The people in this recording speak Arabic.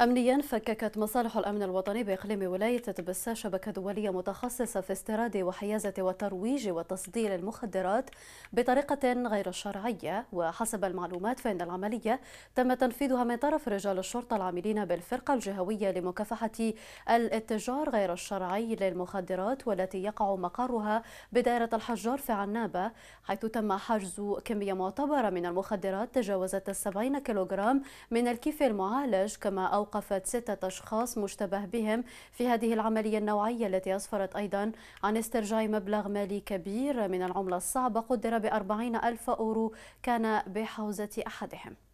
أمنيا فككت مصالح الأمن الوطني بإقليم ولاية تبسا شبكة دولية متخصصة في استيراد وحيازة وترويج وتصدير المخدرات بطريقة غير شرعية وحسب المعلومات فإن العملية تم تنفيذها من طرف رجال الشرطة العاملين بالفرقة الجهوية لمكافحة الاتجار غير الشرعي للمخدرات والتي يقع مقرها بدائرة الحجار في عنابة حيث تم حجز كمية معتبرة من المخدرات تجاوزت السبعين كيلوغرام من الكيف المعالج كما أو أوقفت ستة أشخاص مشتبه بهم في هذه العملية النوعية التي أسفرت أيضا عن استرجاع مبلغ مالي كبير من العملة الصعبة قدر بأربعين ألف أورو كان بحوزة أحدهم